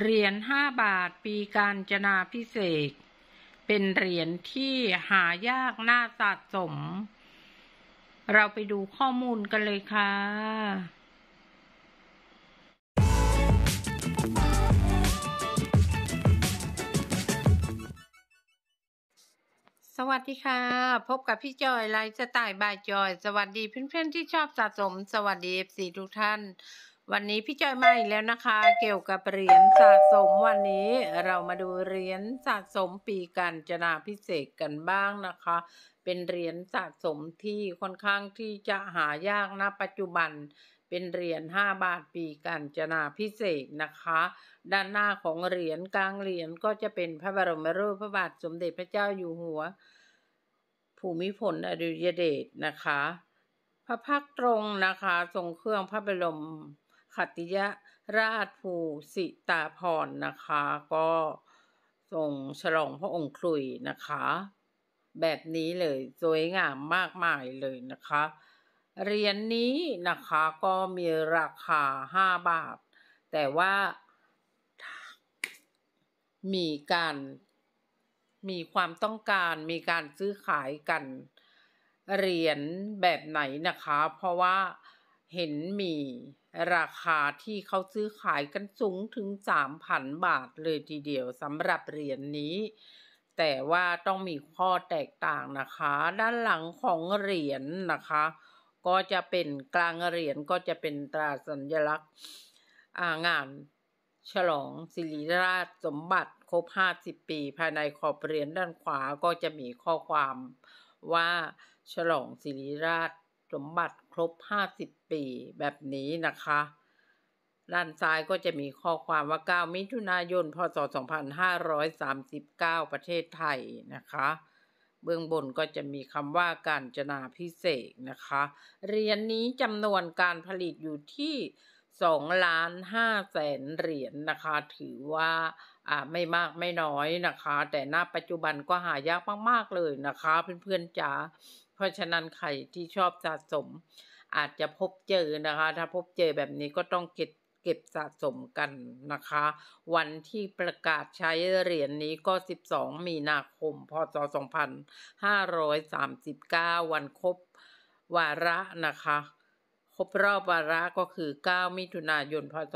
เหรียญห้าบาทปีการจนาพิเศษ เป็นเหรียญที่หายากน่าสะสม เราไปดูข้อมูลกันเลยค่ะ สวัสดีค่ะ พบกับพี่จอย ไลฟ์สไตล์บายจอย สวัสดีเพื่อนๆที่ชอบสะสม สวัสดีเอฟซีทุกท่านวันนี้พี่จอยมาอีกแล้วนะคะ เกี่ยวกับเหรียญสะสมวันนี้เรามาดูเหรียญสะสมปีกานจนาพิเศษกันบ้างนะคะ เป็นเหรียญสะสมที่ค่อนข้างที่จะหายากนะปัจจุบันเป็นเหรียญ5บาทปีกานจนาพิเศษนะคะ ด้านหน้าของเหรียญกลางเหรียญก็จะเป็นพระบรมรูปพระบาทสมเด็จพระเจ้าอยู่หัว ภูมิพลอดุลยเดชนะคะ พระพักตรงนะคะ ทรงเครื่องพระบรมขติยราชภู สิตาพรนะคะ ก็ส่งฉลองพระองค์คลุยนะคะ แบบนี้เลยสวยงามมากมายเลยนะคะ เหรียญนนี้นะคะก็มีราคาห้าบาท แต่ว่ามีการ มีความต้องการมีการซื้อขายกันเหรียญแบบไหนนะคะ เพราะว่าเห็นมีราคาที่เขาซื้อขายกันสูงถึง 3,000 บาทเลยทีเดียวสำหรับเหรียญนนี้ แต่ว่าต้องมีข้อแตกต่างนะคะ ด้านหลังของเหรียญนนะคะ ก็จะเป็นกลางเหรียญก็จะเป็นตราสัญลักษณ์งาน ฉลองศิริราชสมบัติครบ 50 ปี ภายในขอบเหรียญด้านขวาก็จะมีข้อความว่า ฉลองศิริราชสมบัติครบ 50 ปีแบบนี้นะคะ ด้านซ้ายก็จะมีข้อความว่า9มิถุนายน พศ 2539 ประเทศไทยนะคะ เบื้องบนก็จะมีคำว่าการจนาพิเศษนะคะ เรียนนี้จำนวนการผลิตอยู่ที่สองล้านห้าแสนเหรียญนนะคะถือว่าอ่าไม่มากไม่น้อยนะคะ แต่ณนปัจจุบันก็หายากมาก ๆ เลยนะคะเพื่อน ๆจ๋าเพราะฉะนั้นใครที่ชอบสะสม อาจจะพบเจอนะคะ ถ้าพบเจอแบบนี้ก็ต้องเก็บเก็บสะสมกันนะคะ วันที่ประกาศใช้เหรียญนนี้ก็ 12 มีนาคมพศ2539 วันครบวาระนะคะครบรอบวาระก็คือ9มิถุนายนพศ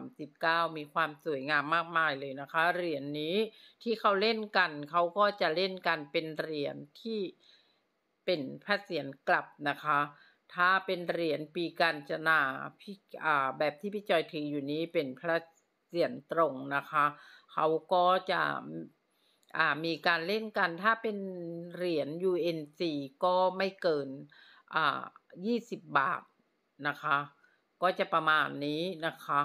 2539มีความสวยงามมากมายเลยนะคะเหรียญนนี้ที่เขาเล่นกันเขาก็จะเล่นกันเป็นเหรียญที่เป็นพระเศียรกลับนะคะ ถ้าเป็นเหรียญปีกัญจนาพี่อ่าแบบที่พี่จอยถืออยู่นี้เป็นพระเสียรตรงนะคะเขาก็จะอ่ามีการเล่นกันถ้าเป็นเหรียญ UNC ก็ไม่เกินอ่ายี่สิบบาทนะคะ ก็จะประมาณนี้นะคะ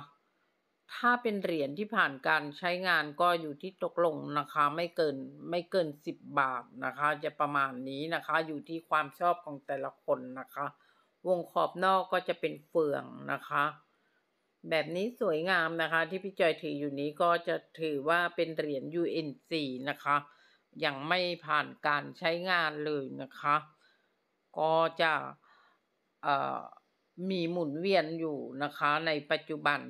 ถ้าเป็นเหรียญที่ผ่านการใช้งานก็อยู่ที่ตกลงนะคะ ไม่เกินไม่เกินสิบบาทนะคะ จะประมาณนี้นะคะ อยู่ที่ความชอบของแต่ละคนนะคะ วงขอบนอกก็จะเป็นเฟืองนะคะ แบบนี้สวยงามนะคะ ที่พี่จอยถืออยู่นี้ก็จะถือว่าเป็นเหรียญ UNC นะคะยังไม่ผ่านการใช้งานเลยนะคะ ก็จะมีหมุนเวียนอยู่นะคะในปัจจุบัน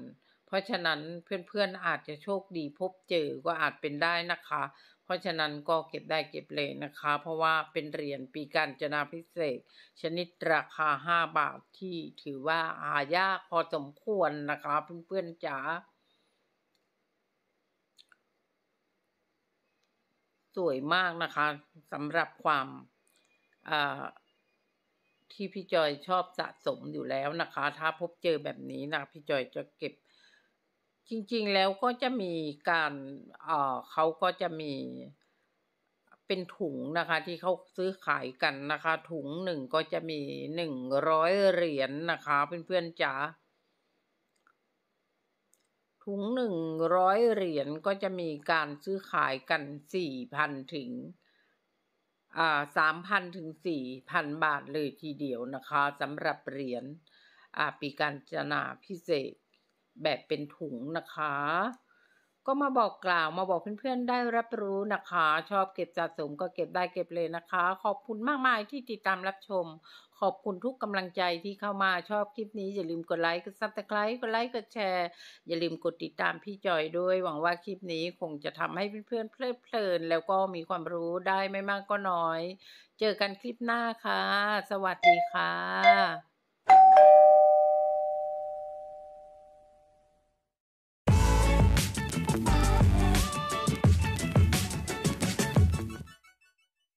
เพราะฉะนั้นเพื่อนๆอาจจะโชคดีพบเจอก็อาจเป็นได้นะคะเพราะฉะนั้นก็เก็บได้เก็บเลยนะคะเพราะว่าเป็นเหรียญปีการจนาพิเศษ ชนิดราคา5บาทที่ถือว่าหายากพอสมควรนะคะเพื่อนๆจ๋าสวยมากนะคะสำหรับความอ่าที่พี่จอยชอบสะสมอยู่แล้วนะคะ ถ้าพบเจอแบบนี้นะ พี่จอยจะเก็บ จริงๆแล้วก็จะมีการเออเขาก็จะมี เป็นถุงนะคะ ที่เขาซื้อขายกันนะคะ ถุงหนึ่งก็จะมีหนึ่งร้อยเหรียญนนะคะเพื่อนๆจ๋า ถุงหนึ่งร้อยเหรียญก็จะมีการซื้อขายกันสี่พันถึงสามพันถึงสี่พันบาทเลยทีเดียวนะคะสำหรับเหรียญปีการจนาพิเศษแบบเป็นถุงนะคะ ก็มาบอกกล่าวมาบอกเพื่อนๆได้รับรู้นะคะ ชอบเก็บสะสมก็เก็บได้เก็บเลยนะคะ ขอบคุณมากมายที่ติดตามรับชมขอบคุณทุกกำลังใจที่เข้ามาชอบคลิปนี้ อย่าลืมกดไลค์กดซับสไครต์กดไลค์กดแชร์อย่าลืมกดติดตามพี่จอยด้วย หวังว่าคลิปนี้คงจะทำให้เพื่อนๆเพลิดเพลินแล้วก็มีความรู้ได้ไม่มากก็น้อย เจอกันคลิปหน้าค่ะ สวัสดีค่ะ